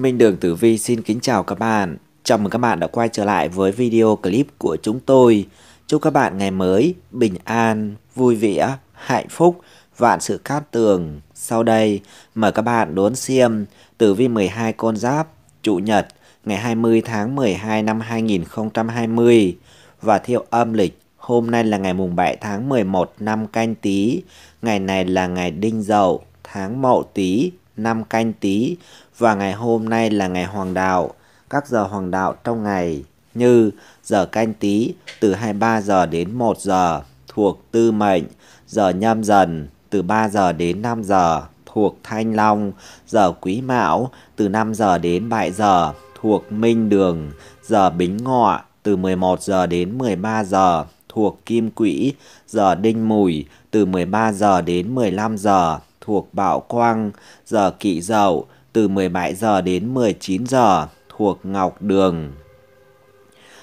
Minh Đường Tử Vi xin kính chào các bạn. Chào mừng các bạn đã quay trở lại với video clip của chúng tôi. Chúc các bạn ngày mới bình an, vui vẻ, hạnh phúc, vạn sự cát tường. Sau đây, mời các bạn đón xem Tử Vi 12 con giáp, Chủ nhật, ngày 20 tháng 12 năm 2020 và theo âm lịch Hôm nay là ngày mùng 7 tháng 11 năm canh tí, ngày này là ngày đinh dậu, tháng mậu tí, năm canh tí và ngày hôm nay là ngày hoàng đạo, các giờ hoàng đạo trong ngày như giờ canh tí từ 23 giờ đến 1 giờ thuộc tư mệnh, giờ nhâm dần từ 3 giờ đến 5 giờ thuộc thanh long, giờ quý mão từ 5 giờ đến 7 giờ thuộc minh đường, giờ bính ngọ từ 11 giờ đến 13 giờ thuộc kim quỹ, giờ đinh mùi từ 13 giờ đến 15 giờ thuộc bạo quang, giờ kỵ dậu từ 17 giờ đến 19 giờ thuộc Ngọc Đường.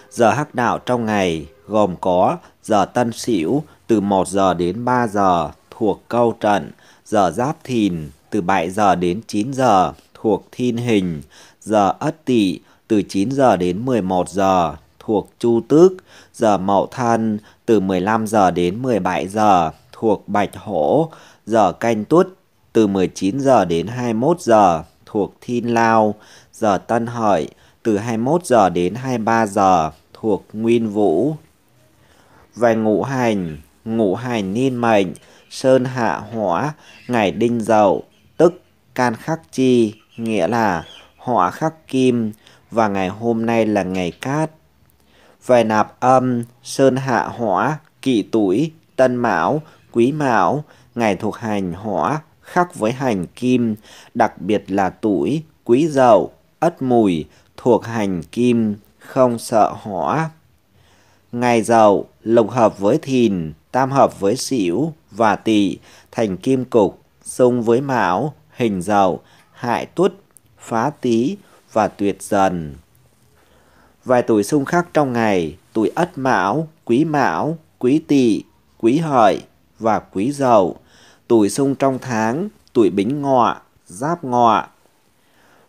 Giờ hắc đạo trong ngày gồm có giờ Tân Sửu từ 1 giờ đến 3 giờ thuộc Câu Trận, giờ Giáp Thìn từ 7 giờ đến 9 giờ thuộc Thiên Hình, giờ Ất Tỵ từ 9 giờ đến 11 giờ thuộc Chu Tước, giờ Mậu Thân từ 15 giờ đến 17 giờ thuộc Bạch Hổ, giờ Canh Tuất từ 19 giờ đến 21 giờ thuộc Thiên Lao, giờ Tân Hợi từ 21 giờ đến 23 giờ thuộc Nguyên Vũ. Về ngũ hành, ngũ hành niên mệnh, sơn hạ hỏa, ngày đinh dậu, tức can khắc chi, nghĩa là hỏa khắc kim và ngày hôm nay là ngày cát. Về nạp âm, sơn hạ hỏa, kỵ tuổi, tân mão, quý mão, ngày thuộc hành hỏa, khác với hành kim, đặc biệt là tuổi, quý dậu, ất mùi thuộc hành kim, không sợ hỏa. Ngày dậu lục hợp với thìn, tam hợp với sửu và tỵ, thành kim cục, xung với mão, hình dậu, hại tuất, phá tý và tuyệt dần. Vài tuổi xung khắc trong ngày, tuổi ất mão, quý mão, quý tỵ, quý hợi và quý dậu tuổi xung trong tháng, tuổi bính ngọ, giáp ngọ.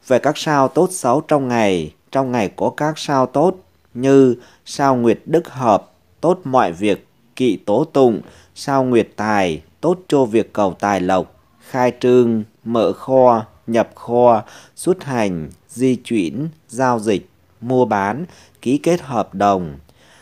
Về các sao tốt xấu trong ngày, trong ngày có các sao tốt như sao nguyệt đức hợp, tốt mọi việc, kỵ tố tụng, sao nguyệt tài, tốt cho việc cầu tài lộc, khai trương, mở kho, nhập kho, xuất hành, di chuyển, giao dịch, mua bán, ký kết hợp đồng.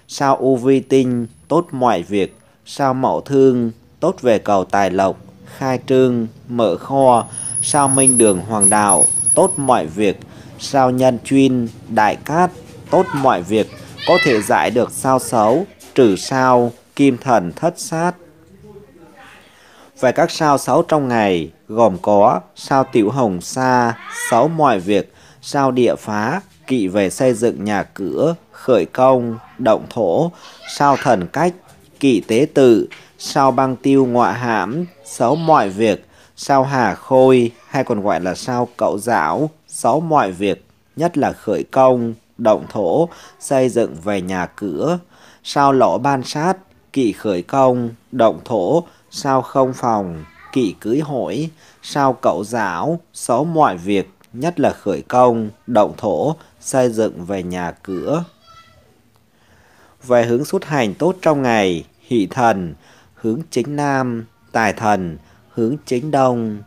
Sao u vi tinh, tốt mọi việc, sao mậu thương, tốt về cầu tài lộc, khai trương, mở kho, sao minh đường hoàng đạo, tốt mọi việc, sao nhân chuyên, đại cát, tốt mọi việc, có thể giải được sao xấu, trừ sao, kim thần thất sát. Về các sao xấu trong ngày, gồm có sao tiểu hồng sa, xấu mọi việc, sao địa phá, kỵ về xây dựng nhà cửa, khởi công, động thổ, sao thần cách, kỵ tế tự, sao băng tiêu ngọa hãm, xấu mọi việc, sao hà khôi hay còn gọi là sao cậu giáo, xấu mọi việc, nhất là khởi công, động thổ, xây dựng về nhà cửa, sao lỗ ban sát, kỵ khởi công, động thổ, sao không phòng, kỵ cưới hỏi, sao cậu giáo, xấu mọi việc, nhất là khởi công, động thổ, xây dựng về nhà cửa về hướng xuất hành tốt trong ngày, hỷ thần, hướng chính nam, tài thần, hướng chính đông.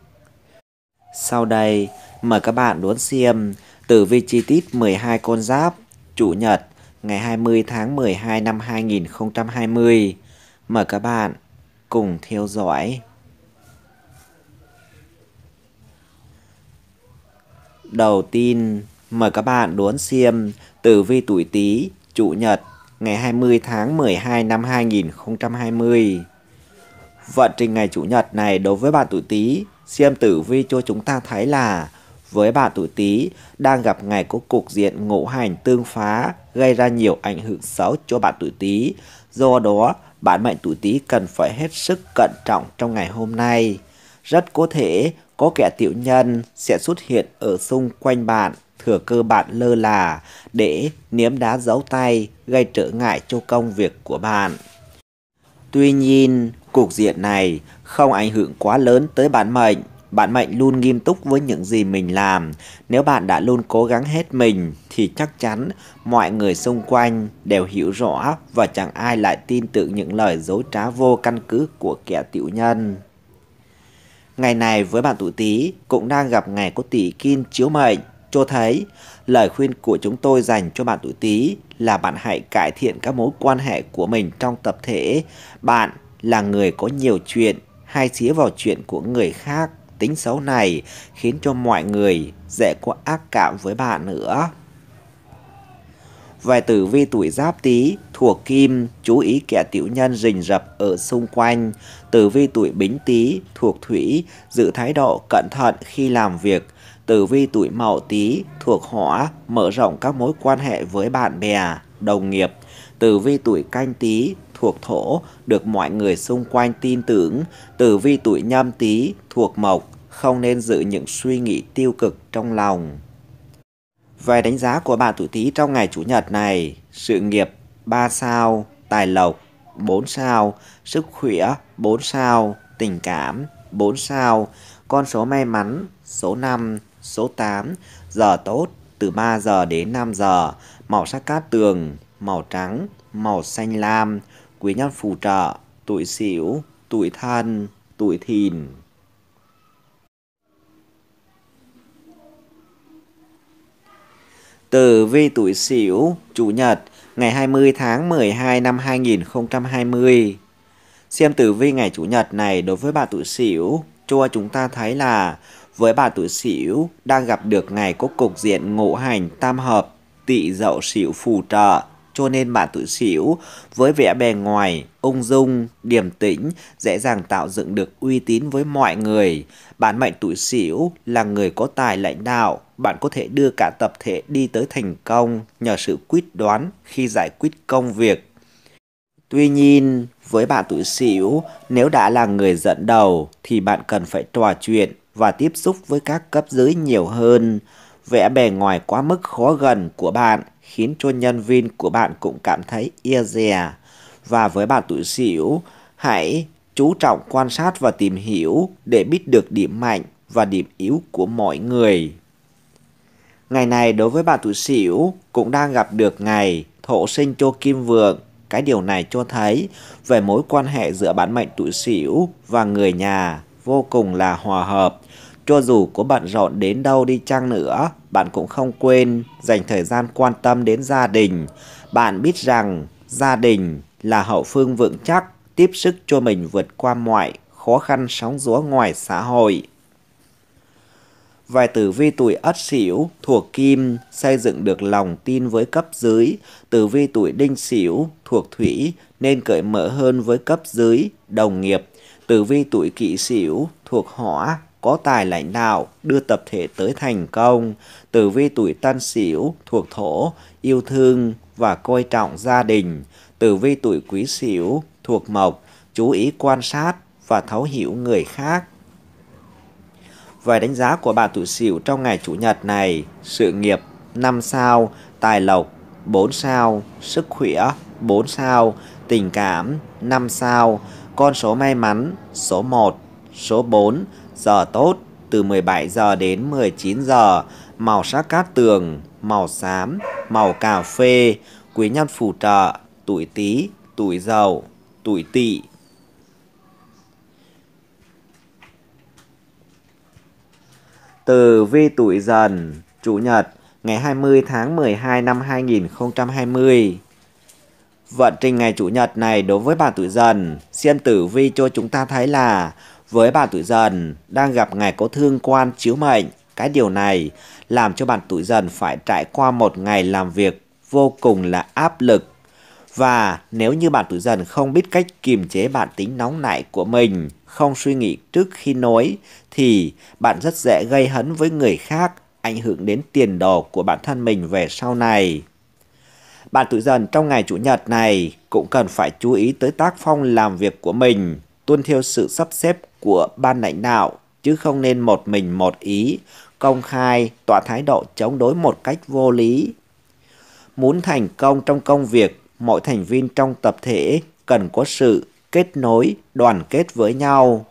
Sau đây, mời các bạn đốn xem tử vi chi tiết 12 con giáp, chủ nhật, ngày 20 tháng 12 năm 2020. Mời các bạn cùng theo dõi. Đầu tiên, mời các bạn đốn xem tử vi tuổi Tý, chủ nhật, ngày 20 tháng 12 năm 2020. Vận trình ngày Chủ nhật này đối với bạn tuổi Tý, xem tử vi cho chúng ta thấy là với bạn tuổi Tý đang gặp ngày có cục diện ngũ hành tương phá gây ra nhiều ảnh hưởng xấu cho bạn tuổi Tý. Do đó, bạn mệnh tuổi Tý cần phải hết sức cẩn trọng trong ngày hôm nay. Rất có thể có kẻ tiểu nhân sẽ xuất hiện ở xung quanh bạn thừa cơ bạn lơ là để niếm đá giấu tay gây trở ngại cho công việc của bạn. Tuy nhiên, cục diện này không ảnh hưởng quá lớn tới bản mệnh. Bạn mệnh luôn nghiêm túc với những gì mình làm. Nếu bạn đã luôn cố gắng hết mình thì chắc chắn mọi người xung quanh đều hiểu rõ và chẳng ai lại tin tưởng những lời dối trá vô căn cứ của kẻ tiểu nhân. Ngày này với bạn tuổi Tý cũng đang gặp ngày có tỷ kim chiếu mệnh cho thấy lời khuyên của chúng tôi dành cho bạn tuổi Tý là bạn hãy cải thiện các mối quan hệ của mình trong tập thể. Bạn là người có nhiều chuyện hay xía vào chuyện của người khác. Tính xấu này khiến cho mọi người dễ có ác cảm với bạn nữa. Về tử vi tuổi giáp tý thuộc kim, chú ý kẻ tiểu nhân rình rập ở xung quanh. Tử vi tuổi bính tý thuộc thủy, giữ thái độ cẩn thận khi làm việc, Tử vi tuổi Mậu Tý thuộc hỏa mở rộng các mối quan hệ với bạn bè, đồng nghiệp. Tử vi tuổi Canh Tý thuộc thổ được mọi người xung quanh tin tưởng. Tử vi tuổi Nhâm Tý thuộc mộc không nên giữ những suy nghĩ tiêu cực trong lòng. Về đánh giá của bạn tuổi Tý trong ngày chủ nhật này, sự nghiệp 3 sao, tài lộc 4 sao, sức khỏe 4 sao, tình cảm 4 sao, con số may mắn số 5 Số 8. Giờ tốt, từ 3 giờ đến 5 giờ, màu sắc cát tường, màu trắng, màu xanh lam, quý nhân phù trợ, tuổi xỉu, tuổi thân, tuổi thìn. Tử vi tuổi Sửu, Chủ nhật, ngày 20 tháng 12 năm 2020. Xem tử vi ngày Chủ nhật này đối với bạn tuổi Sửu, cho chúng ta thấy là với bà tuổi Sửu đang gặp được ngày có cục diện ngũ hành tam hợp, tỵ dậu Sửu phù trợ. Cho nên bạn tuổi Sửu với vẻ bề ngoài ung dung, điềm tĩnh dễ dàng tạo dựng được uy tín với mọi người. Bạn mệnh tuổi Sửu là người có tài lãnh đạo, bạn có thể đưa cả tập thể đi tới thành công nhờ sự quyết đoán khi giải quyết công việc. Tuy nhiên, với bạn tuổi Sửu, nếu đã là người dẫn đầu thì bạn cần phải tòa chuyện và tiếp xúc với các cấp dưới nhiều hơn. Vẻ bề ngoài quá mức khó gần của bạn khiến cho nhân viên của bạn cũng cảm thấy e dè. Và với bạn tuổi Sửu, hãy chú trọng quan sát và tìm hiểu để biết được điểm mạnh và điểm yếu của mọi người. Ngày này đối với bạn tuổi Sửu cũng đang gặp được ngày Thổ sinh cho Kim Vượng. Cái điều này cho thấy về mối quan hệ giữa bản mệnh tuổi Sửu và người nhà vô cùng là hòa hợp. Cho dù có bận rộn đến đâu đi chăng nữa, bạn cũng không quên dành thời gian quan tâm đến gia đình. Bạn biết rằng gia đình là hậu phương vững chắc, tiếp sức cho mình vượt qua mọi khó khăn sóng gió ngoài xã hội. Vài tử vi tuổi Ất Sửu thuộc Kim xây dựng được lòng tin với cấp dưới, tử vi tuổi Đinh Sửu thuộc Thủy nên cởi mở hơn với cấp dưới, đồng nghiệp, tử vi tuổi Kỷ Sửu thuộc Hỏa có tài lãnh đạo, đưa tập thể tới thành công, tử vi tuổi tân sửu thuộc thổ, yêu thương và coi trọng gia đình, tử vi tuổi quý sửu thuộc mộc, chú ý quan sát và thấu hiểu người khác. Vài đánh giá của bạn tuổi sửu trong ngày chủ nhật này, sự nghiệp 5 sao, tài lộc 4 sao, sức khỏe 4 sao, tình cảm 5 sao, con số may mắn số 1, số 4 giờ tốt từ 17 giờ đến 19 giờ, màu sắc cát tường, màu xám, màu cà phê, quý nhân phù trợ, tuổi Tý, tuổi Dậu, tuổi Tỵ. Từ vi tuổi dần, Chủ nhật, ngày 20 tháng 12 năm 2020. Vận trình ngày Chủ nhật này đối với bà tuổi dần, xem tử vi cho chúng ta thấy là với bạn tuổi dần đang gặp ngày có thương quan chiếu mệnh, cái điều này làm cho bạn tuổi dần phải trải qua một ngày làm việc vô cùng là áp lực. Và nếu như bạn tuổi dần không biết cách kiềm chế bản tính nóng nảy của mình, không suy nghĩ trước khi nói, thì bạn rất dễ gây hấn với người khác, ảnh hưởng đến tiền đồ của bản thân mình về sau này. Bạn tuổi dần trong ngày Chủ nhật này cũng cần phải chú ý tới tác phong làm việc của mình, tuân theo sự sắp xếp của ban lãnh đạo, chứ không nên một mình một ý, công khai tỏ thái độ chống đối một cách vô lý. Muốn thành công trong công việc, mọi thành viên trong tập thể cần có sự kết nối, đoàn kết với nhau.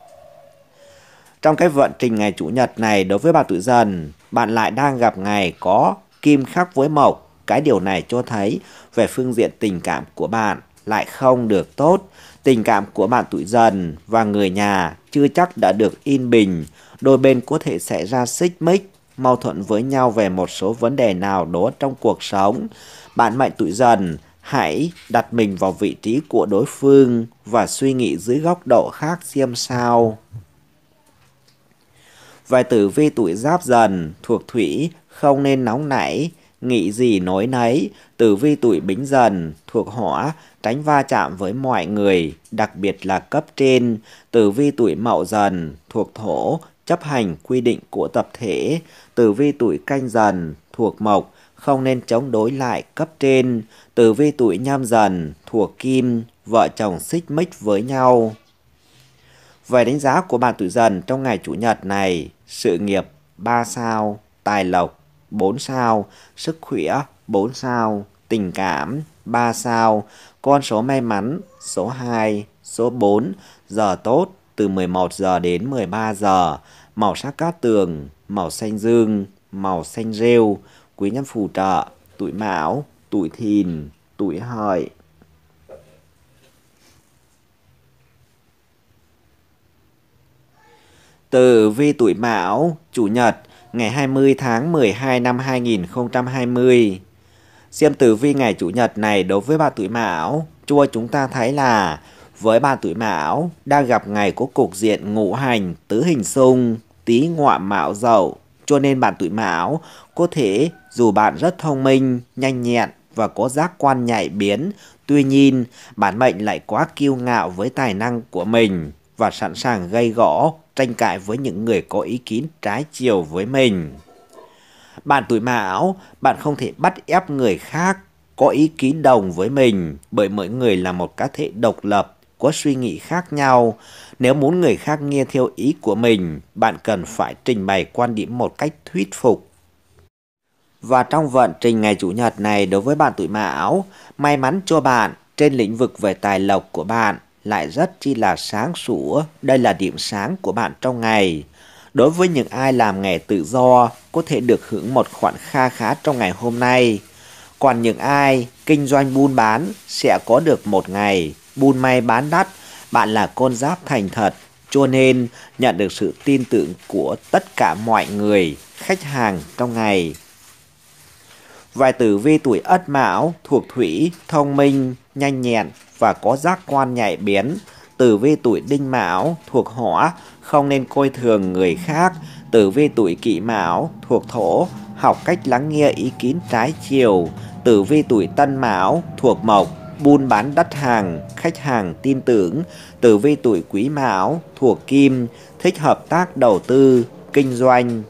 Trong cái vận trình ngày Chủ nhật này đối với bà tuổi dần, bạn lại đang gặp ngày có kim khắc với mộc. Cái điều này cho thấy về phương diện tình cảm của bạn lại không được tốt. Tình cảm của bạn tuổi dần và người nhà chưa chắc đã được yên bình, đôi bên có thể sẽ ra xích mích, mâu thuẫn với nhau về một số vấn đề nào đó trong cuộc sống. Bạn mệnh tuổi dần hãy đặt mình vào vị trí của đối phương và suy nghĩ dưới góc độ khác xem sao. Vài tử vi tuổi giáp dần thuộc thủy không nên nóng nảy, nghĩ gì nói nấy, tử vi tuổi bính dần, thuộc hỏa, tránh va chạm với mọi người, đặc biệt là cấp trên, tử vi tuổi mậu dần, thuộc thổ, chấp hành quy định của tập thể, tử vi tuổi canh dần, thuộc mộc, không nên chống đối lại cấp trên, tử vi tuổi nhâm dần, thuộc kim, vợ chồng xích mích với nhau. Về đánh giá của bạn tuổi dần trong ngày Chủ nhật này, sự nghiệp 3 sao, tài lộc 4 sao, sức khỏe 4 sao, tình cảm 3 sao, con số may mắn số 2, số 4, giờ tốt từ 11 giờ đến 13 giờ, màu sắc cát tường, màu xanh dương, màu xanh rêu, quý nhân phù trợ, tuổi mão, tuổi thìn, tuổi hợi. từ vi tuổi mão, chủ nhật, ngày 20 tháng 12 năm 2020. Xem tử vi ngày Chủ nhật này đối với bà tuổi Mão, chua chúng ta thấy là với bà tuổi Mão đang gặp ngày có cục diện ngũ hành tứ hình xung, tí ngọ mão dậu, cho nên bạn tuổi Mão có thể dù bạn rất thông minh, nhanh nhẹn và có giác quan nhạy biến, tuy nhiên bản mệnh lại quá kiêu ngạo với tài năng của mình và sẵn sàng gây gỗ, tranh cãi với những người có ý kiến trái chiều với mình. Bạn tuổi mão, bạn không thể bắt ép người khác có ý kiến đồng với mình bởi mỗi người là một cá thể độc lập, có suy nghĩ khác nhau. Nếu muốn người khác nghe theo ý của mình, bạn cần phải trình bày quan điểm một cách thuyết phục. Và trong vận trình ngày Chủ nhật này đối với bạn tuổi Mão, may mắn cho bạn trên lĩnh vực về tài lộc của bạn, lại rất chi là sáng sủa. Đây là điểm sáng của bạn trong ngày. Đối với những ai làm nghề tự do, có thể được hưởng một khoản kha khá trong ngày hôm nay. Còn những ai kinh doanh buôn bán sẽ có được một ngày buôn may bán đắt. Bạn là con giáp thành thật, cho nên nhận được sự tin tưởng của tất cả mọi người, khách hàng trong ngày. Vài tử vi tuổi Ất Mão thuộc Thủy, thông minh, nhanh nhẹn và có giác quan nhạy bén. Tử vi tuổi đinh mão thuộc hỏa, không nên coi thường người khác. Tử vi tuổi kỷ mão thuộc thổ, học cách lắng nghe ý kiến trái chiều. Tử vi tuổi tân mão thuộc mộc, buôn bán đất hàng, khách hàng tin tưởng. Tử vi tuổi quý mão thuộc kim, thích hợp tác đầu tư, kinh doanh.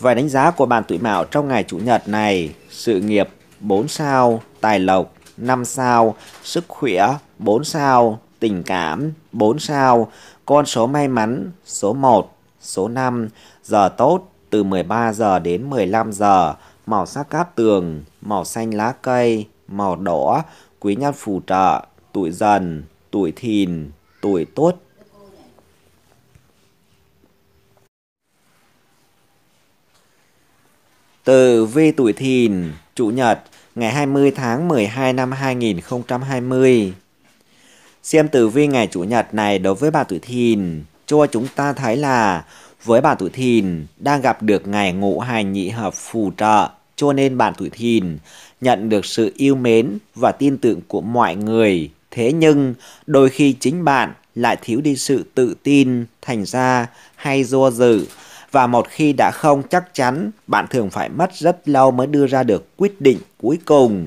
Vài đánh giá của bạn tuổi mão trong ngày chủ nhật này, sự nghiệp 4 sao, tài lộc 5 sao, sức khỏe 4 sao, tình cảm 4 sao, con số may mắn số 1, số 5, giờ tốt từ 13 giờ đến 15 giờ, màu sắc cát tường, màu xanh lá cây, màu đỏ, quý nhân phù trợ, tuổi dần, tuổi thìn, tuổi tốt Tử vi tuổi thìn, Chủ nhật, ngày 20 tháng 12 năm 2020. Xem tử vi ngày Chủ nhật này đối với bà tuổi thìn, cho chúng ta thấy là với bà tuổi thìn đang gặp được ngày ngũ hành nhị hợp phù trợ, cho nên bà tuổi thìn nhận được sự yêu mến và tin tưởng của mọi người. Thế nhưng, đôi khi chính bạn lại thiếu đi sự tự tin, thành ra hay do dự và một khi đã không chắc chắn, bạn thường phải mất rất lâu mới đưa ra được quyết định cuối cùng.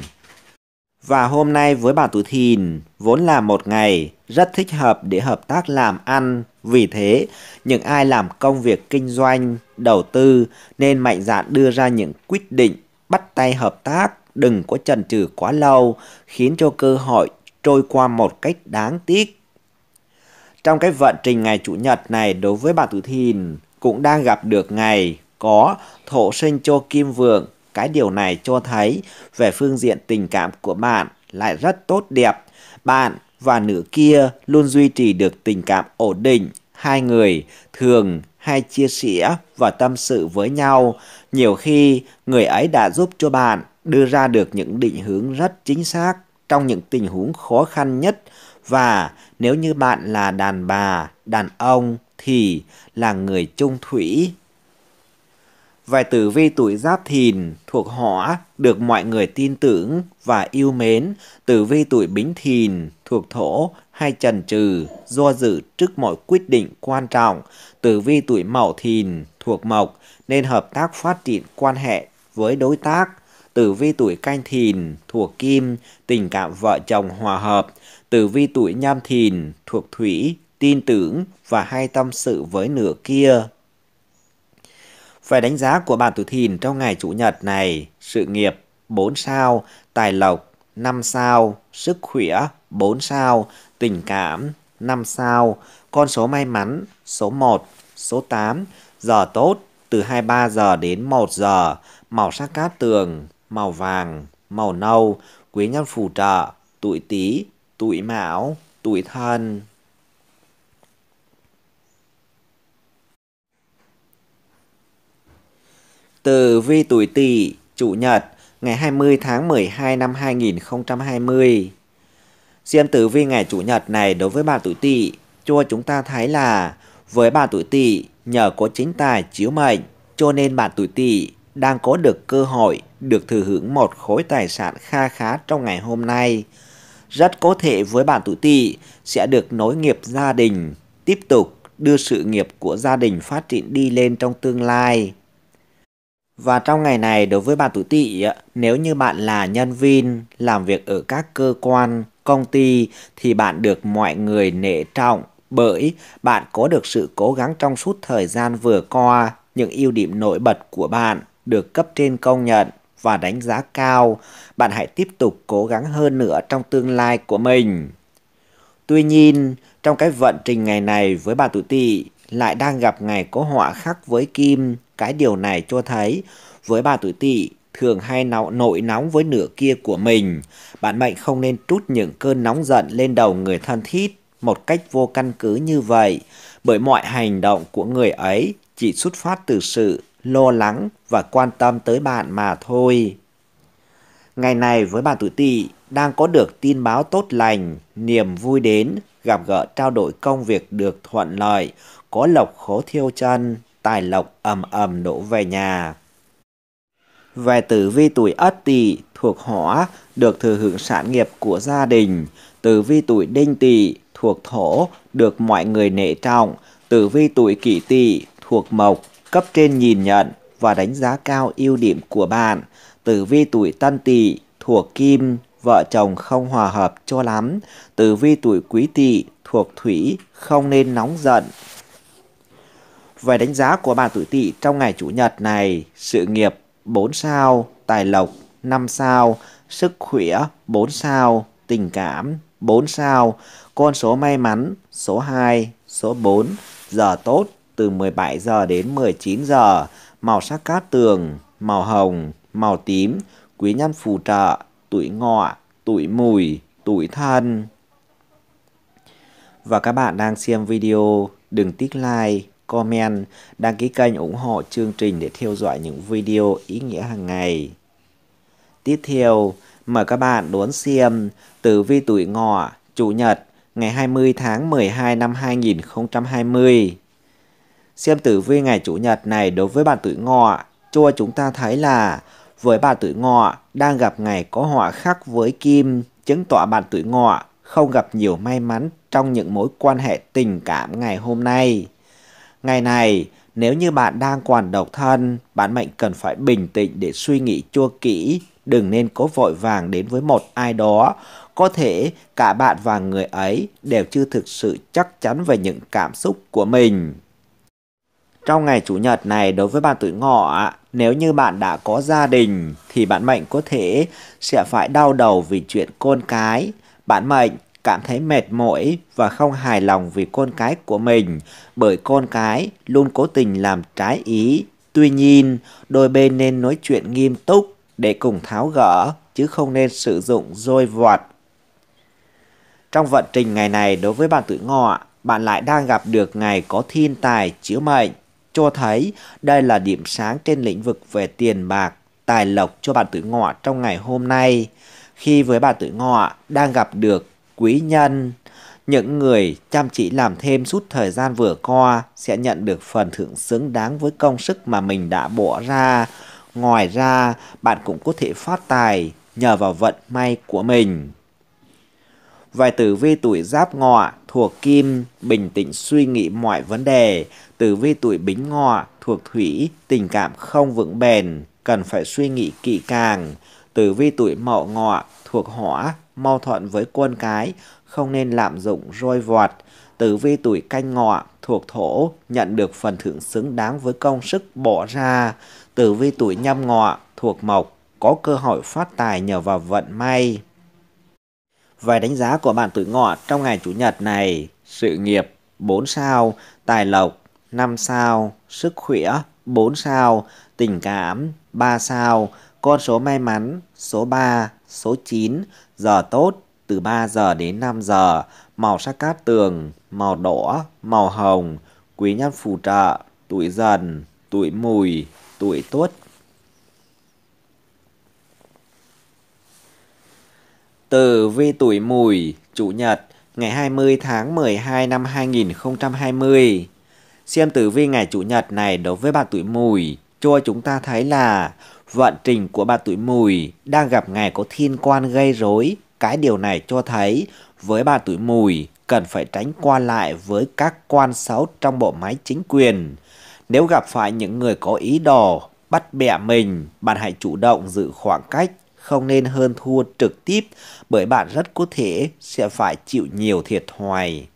Và hôm nay với bạn tuổi thìn, vốn là một ngày rất thích hợp để hợp tác làm ăn. Vì thế, những ai làm công việc kinh doanh, đầu tư nên mạnh dạn đưa ra những quyết định bắt tay hợp tác, đừng có chần chừ quá lâu, khiến cho cơ hội trôi qua một cách đáng tiếc. Trong cái vận trình ngày Chủ nhật này đối với bạn tuổi thìn, cũng đang gặp được ngày có thổ sinh cho kim vượng. Cái điều này cho thấy về phương diện tình cảm của bạn lại rất tốt đẹp. Bạn và nữ kia luôn duy trì được tình cảm ổn định. Hai người thường hay chia sẻ và tâm sự với nhau. Nhiều khi người ấy đã giúp cho bạn đưa ra được những định hướng rất chính xác trong những tình huống khó khăn nhất và nếu như bạn là đàn bà, đàn ông thì là người trung thủy. Vài tử vi tuổi giáp thìn thuộc hỏa được mọi người tin tưởng và yêu mến. Tử vi tuổi bính thìn thuộc thổ hay trần trừ, do dự trước mọi quyết định quan trọng. Tử vi tuổi mậu thìn thuộc mộc nên hợp tác phát triển quan hệ với đối tác. Tử vi tuổi canh thìn thuộc kim, tình cảm vợ chồng hòa hợp. Tử vi tuổi nhâm thìn thuộc thủy, tin tưởng và hay tâm sự với nửa kia. Phải đánh giá của bạn tuổi thìn trong ngày Chủ nhật này, sự nghiệp 4 sao, tài lộc 5 sao, sức khỏe 4 sao, tình cảm 5 sao, con số may mắn số 1, số 8, giờ tốt từ 23 giờ đến 1 giờ, màu sắc cát tường, màu vàng, màu nâu, quý nhân phù trợ, tuổi tý, tuổi mão, tuổi thân. tử Vi Tuổi Tỵ, Chủ nhật, ngày 20 tháng 12 năm 2020. Xem tử vi ngày Chủ nhật này đối với bạn Tuổi Tỵ, cho chúng ta thấy là với bạn Tuổi Tỵ nhờ có chính tài chiếu mệnh, cho nên bạn Tuổi Tỵ đang có được cơ hội được thừa hưởng một khối tài sản kha khá trong ngày hôm nay. Rất có thể với bạn tuổi tỵ sẽ được nối nghiệp gia đình, tiếp tục đưa sự nghiệp của gia đình phát triển đi lên trong tương lai. Và trong ngày này đối với bạn tuổi tỵ nếu như bạn là nhân viên làm việc ở các cơ quan, công ty thì bạn được mọi người nể trọng bởi bạn có được sự cố gắng trong suốt thời gian vừa qua, những ưu điểm nổi bật của bạn được cấp trên công nhận và đánh giá cao, bạn hãy tiếp tục cố gắng hơn nữa trong tương lai của mình. Tuy nhiên, trong cái vận trình ngày này với bà tuổi tỵ lại đang gặp ngày có họa khắc với Kim cái điều này cho thấy với bà tuổi tỵ thường hay nội nóng với nửa kia của mình. Bạn mệnh không nên trút những cơn nóng giận lên đầu người thân thiết một cách vô căn cứ như vậy, bởi mọi hành động của người ấy chỉ xuất phát từ sự lo lắng và quan tâm tới bạn mà thôi. Ngày này với bà tuổi tỵ đang có được tin báo tốt lành, niềm vui đến, gặp gỡ trao đổi công việc được thuận lợi, có lộc khố thiêu chân tài lộc ầm ầm đổ về nhà. Về tử vi tuổi Ất Tỵ thuộc Hỏa được thừa hưởng sản nghiệp của gia đình, tử vi tuổi Đinh Tỵ thuộc Thổ được mọi người nể trọng, tử vi tuổi Kỷ Tỵ thuộc Mộc cấp trên nhìn nhận và đánh giá cao ưu điểm của bạn, tử vi tuổi Tân Tỵ thuộc Kim vợ chồng không hòa hợp cho lắm, tử vi tuổi Quý Tỵ thuộc Thủy không nên nóng giận về đánh giá của bạn tuổi tỵ trong ngày Chủ nhật này, sự nghiệp 4 sao, tài lộc 5 sao, sức khỏe 4 sao, tình cảm 4 sao, con số may mắn số 2, số 4, giờ tốt từ 17 giờ đến 19 giờ, màu sắc cát tường, màu hồng, màu tím, quý nhân phù trợ, tuổi ngọ, tuổi mùi, tuổi thân. Và các bạn đang xem video, đừng tích like comment, đăng ký kênh ủng hộ chương trình để theo dõi những video ý nghĩa hàng ngày. Tiếp theo, mời các bạn đón xem tử vi tuổi ngọ, Chủ nhật, ngày 20 tháng 12 năm 2020. Xem tử vi ngày Chủ nhật này đối với bạn tuổi ngọ, cho chúng ta thấy là với bạn tuổi ngọ đang gặp ngày có họa khắc với kim, chứng tỏ bạn tuổi ngọ không gặp nhiều may mắn trong những mối quan hệ tình cảm ngày hôm nay. Ngày này, nếu như bạn đang còn độc thân, bạn mệnh cần phải bình tĩnh để suy nghĩ chua kỹ, đừng nên cố vội vàng đến với một ai đó. Có thể cả bạn và người ấy đều chưa thực sự chắc chắn về những cảm xúc của mình. Trong ngày Chủ nhật này đối với bạn tuổi ngọ, nếu như bạn đã có gia đình thì bạn mệnh có thể sẽ phải đau đầu vì chuyện con cái. Bạn mệnh cảm thấy mệt mỏi và không hài lòng vì con cái của mình bởi con cái luôn cố tình làm trái ý. Tuy nhiên, đôi bên nên nói chuyện nghiêm túc để cùng tháo gỡ chứ không nên sử dụng dôi vọt. Trong vận trình ngày này đối với bạn tuổi ngọ, bạn lại đang gặp được ngày có thiên tài chữa mệnh, cho thấy đây là điểm sáng trên lĩnh vực về tiền bạc, tài lộc cho bạn tuổi ngọ trong ngày hôm nay khi với bạn tuổi ngọ đang gặp được quý nhân. Những người chăm chỉ làm thêm suốt thời gian vừa qua sẽ nhận được phần thưởng xứng đáng với công sức mà mình đã bỏ ra. Ngoài ra, bạn cũng có thể phát tài nhờ vào vận may của mình. Vài tử vi tuổi giáp ngọ thuộc kim, bình tĩnh suy nghĩ mọi vấn đề. Tử vi tuổi bính ngọ thuộc thủy, tình cảm không vững bền, cần phải suy nghĩ kỹ càng. Tử vi tuổi mậu ngọ thuộc hỏa, mâu thuận với quân cái, không nên lạm dụng roi vọt. Tử vi tuổi canh ngọ thuộc thổ nhận được phần thưởng xứng đáng với công sức bỏ ra. Tử vi tuổi nhâm ngọ thuộc mộc có cơ hội phát tài nhờ vào vận may. Vài đánh giá của bạn tuổi ngọ trong ngày chủ nhật này. Sự nghiệp 4 sao, tài lộc 5 sao, sức khỏe 4 sao, tình cảm 3 sao, con số may mắn số 3, số 9, giờ tốt từ 3 giờ đến 5 giờ, màu sắc cát tường, màu đỏ, màu hồng, quý nhân phù trợ, tuổi dần, tuổi mùi, tuổi tuất. từ vi tuổi mùi, chủ nhật, ngày 20 tháng 12 năm 2020. Xem tử vi ngày chủ nhật này đối với bạn tuổi mùi, cho chúng ta thấy là vận trình của bà tuổi mùi đang gặp ngày có thiên quan gây rối. Cái điều này cho thấy với bà tuổi mùi cần phải tránh qua lại với các quan xấu trong bộ máy chính quyền. Nếu gặp phải những người có ý đồ bắt bẻ mình, bạn hãy chủ động giữ khoảng cách, không nên hơn thua trực tiếp bởi bạn rất có thể sẽ phải chịu nhiều thiệt thòi.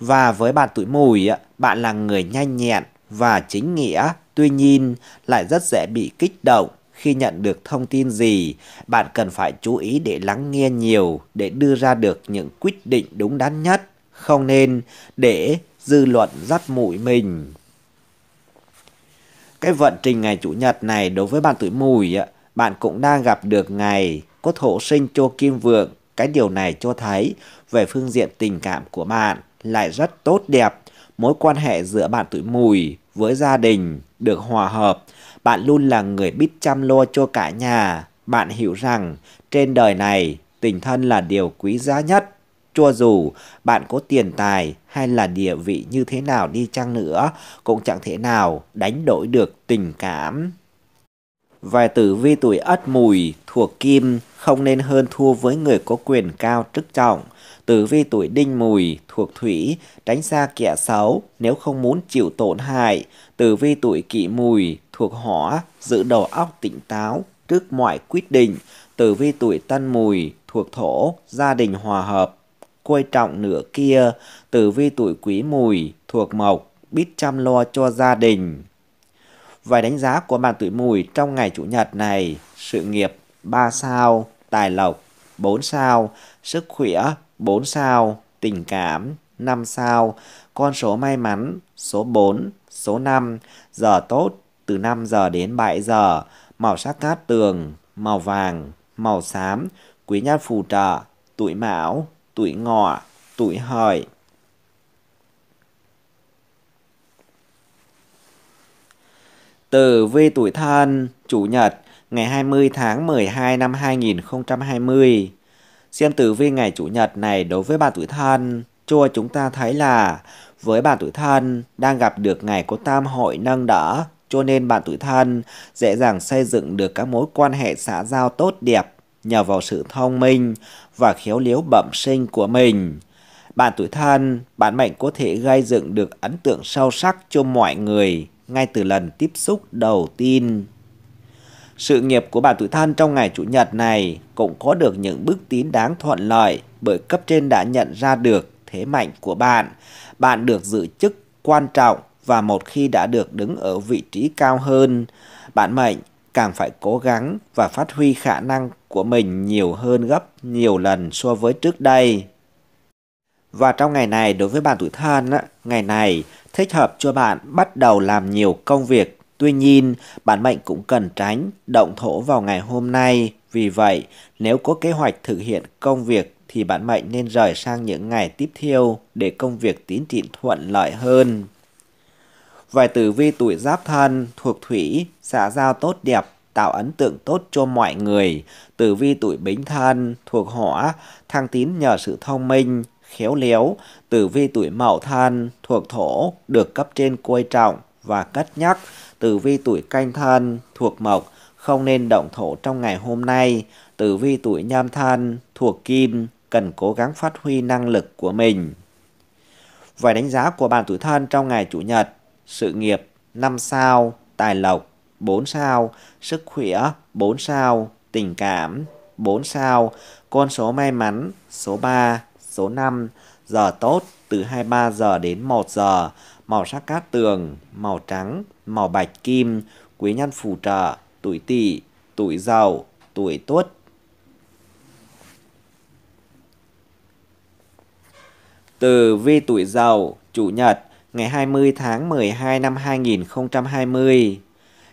Và với bạn tuổi mùi, bạn là người nhanh nhẹn, và chính nghĩa, tuy nhiên lại rất dễ bị kích động khi nhận được thông tin gì, bạn cần phải chú ý để lắng nghe nhiều để đưa ra được những quyết định đúng đắn nhất, không nên để dư luận dắt mũi mình. Cái vận trình ngày Chủ nhật này đối với bạn tuổi mùi, bạn cũng đang gặp được ngày có thổ sinh cho kim vượng. Cái điều này cho thấy về phương diện tình cảm của bạn lại rất tốt đẹp. Mối quan hệ giữa bạn tuổi mùi với gia đình, được hòa hợp. Bạn luôn là người biết chăm lo cho cả nhà. Bạn hiểu rằng trên đời này tình thân là điều quý giá nhất. Cho dù bạn có tiền tài hay là địa vị như thế nào đi chăng nữa cũng chẳng thể nào đánh đổi được tình cảm. Vài tử vi tuổi ất mùi thuộc kim không nên hơn thua với người có quyền cao chức trọng – tử vi tuổi đinh mùi thuộc thủy, tránh xa kẻ xấu nếu không muốn chịu tổn hại. Tử vi tuổi kỷ mùi thuộc hỏa, giữ đầu óc tỉnh táo trước mọi quyết định. Tử vi tuổi tân mùi thuộc thổ, gia đình hòa hợp, coi trọng nửa kia. Tử vi tuổi quý mùi thuộc mộc, biết chăm lo cho gia đình. Vài đánh giá của bạn tuổi mùi trong ngày chủ nhật này, sự nghiệp 3 sao, tài lộc 4 sao, sức khỏe 4 sao, tình cảm 5 sao, con số may mắn số 4, số 5, giờ tốt từ 5 giờ đến 7 giờ, màu sắc cát tường, màu vàng, màu xám, quý nhân phù trợ, tuổi mão, tuổi ngọ, tuổi hợi. từ vi tuổi thân, chủ nhật, ngày 20 tháng 12 năm 2020. Xem tử vi ngày Chủ nhật này đối với bạn tuổi thân, cho chúng ta thấy là với bạn tuổi thân đang gặp được ngày có tam hội nâng đỡ, cho nên bạn tuổi thân dễ dàng xây dựng được các mối quan hệ xã giao tốt đẹp nhờ vào sự thông minh và khéo léo bẩm sinh của mình. Bạn tuổi thân, bạn mệnh có thể gây dựng được ấn tượng sâu sắc cho mọi người ngay từ lần tiếp xúc đầu tiên. Sự nghiệp của bà Tự Thân trong ngày Chủ nhật này cũng có được những bước tiến đáng thuận lợi bởi cấp trên đã nhận ra được thế mạnh của bạn. Bạn được giữ chức quan trọng và một khi đã được đứng ở vị trí cao hơn, bạn mệnh càng phải cố gắng và phát huy khả năng của mình nhiều hơn gấp nhiều lần so với trước đây. Và trong ngày này đối với bạn tuổi thân, ngày này thích hợp cho bạn bắt đầu làm nhiều công việc Tuy nhiên, bản mệnh cũng cần tránh động thổ vào ngày hôm nay. Vì vậy, nếu có kế hoạch thực hiện công việc thì bản mệnh nên rời sang những ngày tiếp theo để công việc tiến triển thuận lợi hơn. Vài tử vi tuổi giáp thân thuộc thủy, xã giao tốt đẹp, tạo ấn tượng tốt cho mọi người. Tử vi tuổi bính thân thuộc hỏa, thăng tín nhờ sự thông minh, khéo léo. Tử vi tuổi mậu thân thuộc thổ, được cấp trên coi trọng và cất nhắc tử vi tuổi canh thân thuộc mộc, không nên động thổ trong ngày hôm nay. Tử vi tuổi nhâm thân thuộc kim, cần cố gắng phát huy năng lực của mình. Vài đánh giá của bạn tuổi thân trong ngày chủ nhật, sự nghiệp 5 sao, tài lộc 4 sao, sức khỏe 4 sao, tình cảm 4 sao, con số may mắn số 3, số 5, giờ tốt từ 23 giờ đến 1 giờ, màu sắc cát tường, màu trắng, màu bạch kim, quý nhân phù trợ, tuổi tỵ, tuổi giàu, tuổi tuất. Từ vi tuổi giàu, chủ nhật, ngày 20 tháng 12 năm 2020.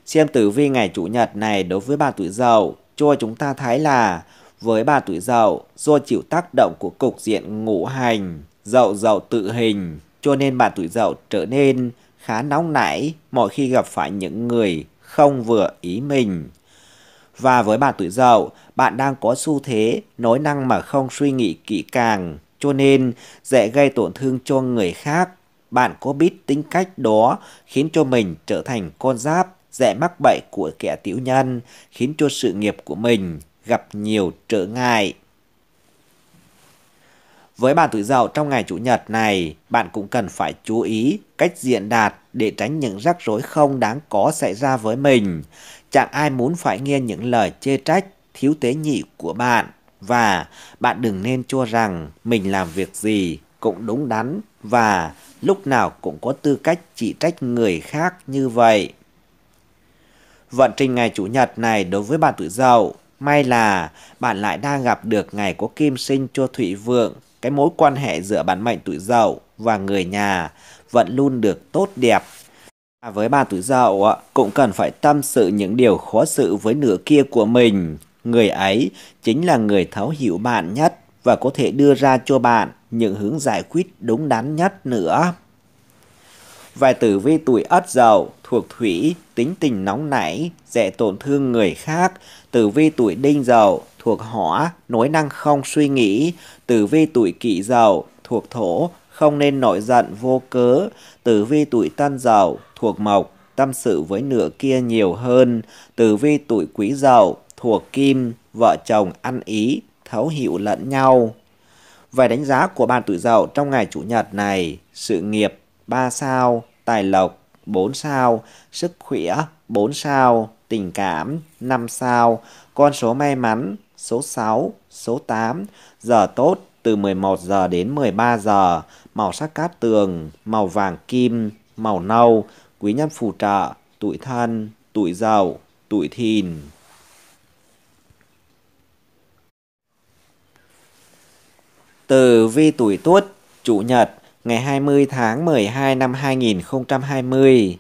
Xem tử vi ngày chủ nhật này đối với bà tuổi giàu, cho chúng ta thấy là với bà tuổi giàu do chịu tác động của cục diện ngũ hành, dậu dậu tự hình cho nên bạn tuổi dậu trở nên khá nóng nảy mỗi khi gặp phải những người không vừa ý mình. Và với bạn tuổi dậu, bạn đang có xu thế nói năng mà không suy nghĩ kỹ càng, cho nên dễ gây tổn thương cho người khác. Bạn có biết tính cách đó khiến cho mình trở thành con giáp dễ mắc bệnh của kẻ tiểu nhân, khiến cho sự nghiệp của mình gặp nhiều trở ngại. Với bạn tuổi Dậu trong ngày Chủ nhật này, bạn cũng cần phải chú ý cách diện đạt để tránh những rắc rối không đáng có xảy ra với mình. Chẳng ai muốn phải nghe những lời chê trách, thiếu tế nhị của bạn. Và bạn đừng nên cho rằng mình làm việc gì cũng đúng đắn và lúc nào cũng có tư cách chỉ trách người khác như vậy. Vận trình ngày Chủ nhật này đối với bạn tuổi Dậu, may là bạn lại đang gặp được ngày có kim sinh cho Thủy Vượng cái mối quan hệ giữa bán mệnh tuổi dậu và người nhà vẫn luôn được tốt đẹp. À, với bà tuổi dậu cũng cần phải tâm sự những điều khó sự với nửa kia của mình. Người ấy chính là người thấu hiểu bạn nhất và có thể đưa ra cho bạn những hướng giải quyết đúng đắn nhất nữa. Vài tử vi tuổi ất dậu thuộc thủy, tính tình nóng nảy, dễ tổn thương người khác. Tử vi tuổi đinh dậu thuộc hỏa, nối năng không suy nghĩ, tử vi tuổi kỷ dậu, thuộc thổ, không nên nổi giận vô cớ, tử vi tuổi tân dậu, thuộc mộc, tâm sự với nửa kia nhiều hơn, tử vi tuổi quý dậu, thuộc kim, vợ chồng ăn ý, thấu hiểu lẫn nhau. vài đánh giá của bạn tuổi dậu trong ngày chủ nhật này, sự nghiệp 3 sao, tài lộc 4 sao, sức khỏe 4 sao, tình cảm 5 sao, con số may mắn số 6, số 8, giờ tốt từ 11 giờ đến 13 giờ, màu sắc cát tường, màu vàng kim, màu nâu, quý nhân phù trợ, tuổi thân, tuổi dậu, tuổi thìn. Từ vi tuổi tuất, chủ nhật, ngày 20 tháng 12 năm 2020.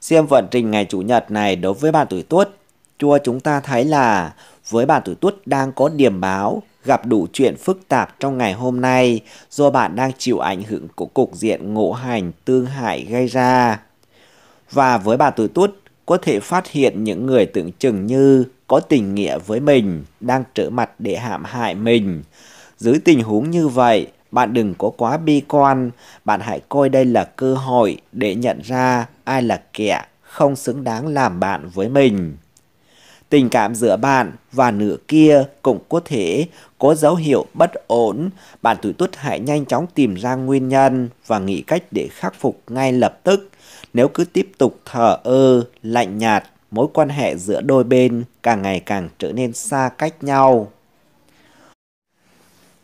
Xem vận trình ngày chủ nhật này đối với bạn tuổi tuất, chua chúng ta thấy là với bạn tuổi tuất đang có điểm báo gặp đủ chuyện phức tạp trong ngày hôm nay do bạn đang chịu ảnh hưởng của cục diện ngộ hành tương hại gây ra. Và với bạn tuổi tuất có thể phát hiện những người tưởng chừng như có tình nghĩa với mình đang trở mặt để hãm hại mình. Dưới tình huống như vậy, bạn đừng có quá bi quan, bạn hãy coi đây là cơ hội để nhận ra ai là kẻ không xứng đáng làm bạn với mình. Tình cảm giữa bạn và nửa kia cũng có thể có dấu hiệu bất ổn. Bạn tuổi tuất hãy nhanh chóng tìm ra nguyên nhân và nghĩ cách để khắc phục ngay lập tức. Nếu cứ tiếp tục thờ ơ, lạnh nhạt, mối quan hệ giữa đôi bên càng ngày càng trở nên xa cách nhau.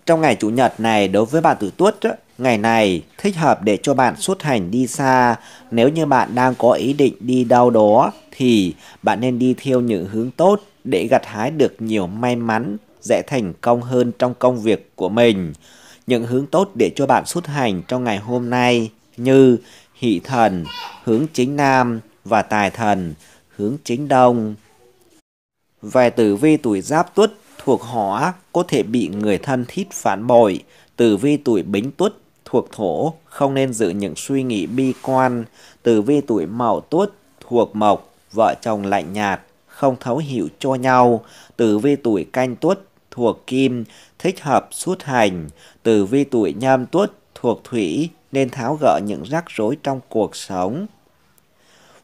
Trong ngày Chủ nhật này, đối với bạn tuổi tuất, Ngày này thích hợp để cho bạn xuất hành đi xa, nếu như bạn đang có ý định đi đâu đó thì bạn nên đi theo những hướng tốt để gặt hái được nhiều may mắn, dễ thành công hơn trong công việc của mình. Những hướng tốt để cho bạn xuất hành trong ngày hôm nay như hỷ thần, hướng chính nam và tài thần, hướng chính đông. Về tử vi tuổi giáp tuất thuộc hỏa có thể bị người thân thít phản bội, tử vi tuổi bính tuất thuộc thổ, không nên giữ những suy nghĩ bi quan, từ vi tuổi mậu tuất thuộc mộc, vợ chồng lạnh nhạt, không thấu hiểu cho nhau, từ vi tuổi canh tuất thuộc kim, thích hợp xuất hành, từ vi tuổi nhâm tuất thuộc thủy, nên tháo gỡ những rắc rối trong cuộc sống.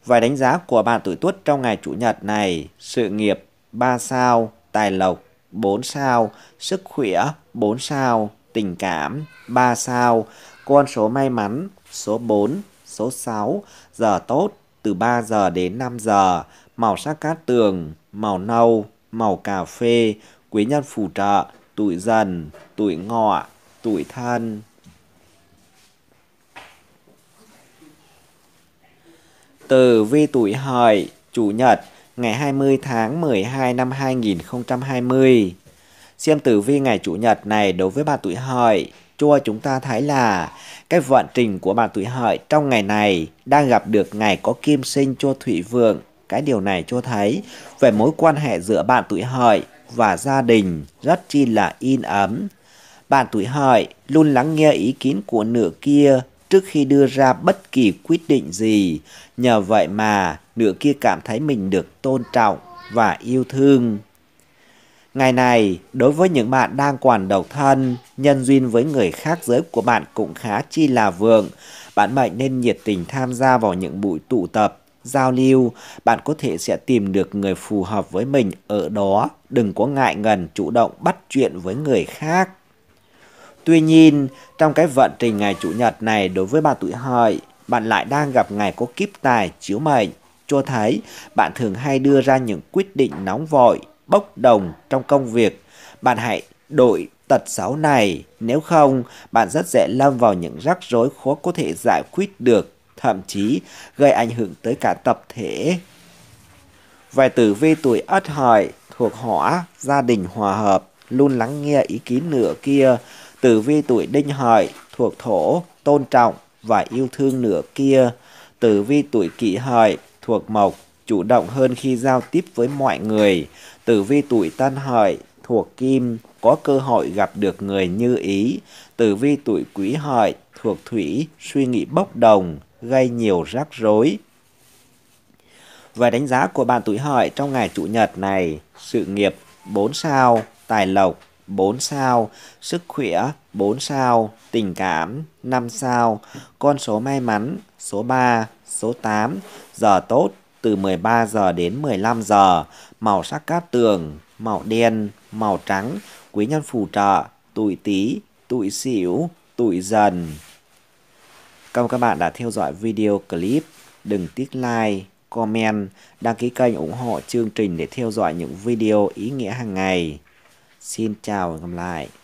Vài đánh giá của bạn tuổi tuất trong ngày Chủ nhật này, sự nghiệp 3 sao, tài lộc 4 sao, sức khỏe 4 sao, tình cảm, 3 sao, con số may mắn, số 4, số 6, giờ tốt, từ 3 giờ đến 5 giờ, màu sắc cát tường, màu nâu, màu cà phê, quý nhân phù trợ, tuổi dần, tuổi ngọ, tuổi thân. Từ vi tuổi hợi, chủ nhật, ngày 20 tháng 12 năm 2020. Xem tử vi ngày Chủ nhật này đối với bạn tuổi hợi, cho chúng ta thấy là cái vận trình của bạn tuổi hợi trong ngày này đang gặp được ngày có kim sinh cho thủy vượng. Cái điều này cho thấy về mối quan hệ giữa bạn tuổi hợi và gia đình rất chi là in ấm. Bạn tuổi hợi luôn lắng nghe ý kiến của nửa kia trước khi đưa ra bất kỳ quyết định gì. Nhờ vậy mà nửa kia cảm thấy mình được tôn trọng và yêu thương. Ngày này, đối với những bạn đang còn độc thân, nhân duyên với người khác giới của bạn cũng khá chi là vượng. Bạn mệnh nên nhiệt tình tham gia vào những buổi tụ tập, giao lưu, bạn có thể sẽ tìm được người phù hợp với mình ở đó. Đừng có ngại ngần chủ động bắt chuyện với người khác. Tuy nhiên, trong cái vận trình ngày Chủ nhật này đối với bạn tuổi hợi, bạn lại đang gặp ngày có kiếp tài chiếu mệnh, cho thấy bạn thường hay đưa ra những quyết định nóng vội, bốc đồng trong công việc. Bạn hãy đội tật xấu này, nếu không bạn rất dễ lâm vào những rắc rối khó có thể giải quyết được, thậm chí gây ảnh hưởng tới cả tập thể. Vài tử vi tuổi Ất Hợi thuộc hỏa, gia đình hòa hợp, luôn lắng nghe ý kiến nửa kia. Tử vi tuổi Đinh Hợi thuộc thổ, tôn trọng và yêu thương nửa kia. Tử vi tuổi Kỷ Hợi thuộc mộc, chủ động hơn khi giao tiếp với mọi người. Tử vi tuổi tân hợi thuộc kim có cơ hội gặp được người như ý. Tử vi tuổi quý hợi thuộc thủy suy nghĩ bốc đồng, gây nhiều rắc rối. Và đánh giá của bạn tuổi hợi trong ngày chủ nhật này, sự nghiệp 4 sao, tài lộc 4 sao, sức khỏe 4 sao, tình cảm 5 sao, con số may mắn số 3, số 8, giờ tốt từ 13 giờ đến 15 giờ, màu sắc cát tường, màu đen, màu trắng, quý nhân phù trợ, tuổi tý, tuổi sửu, tuổi dần. Cảm ơn các bạn đã theo dõi video clip. Đừng tiếc like, comment, đăng ký kênh ủng hộ chương trình để theo dõi những video ý nghĩa hàng ngày. Xin chào và gặp lại.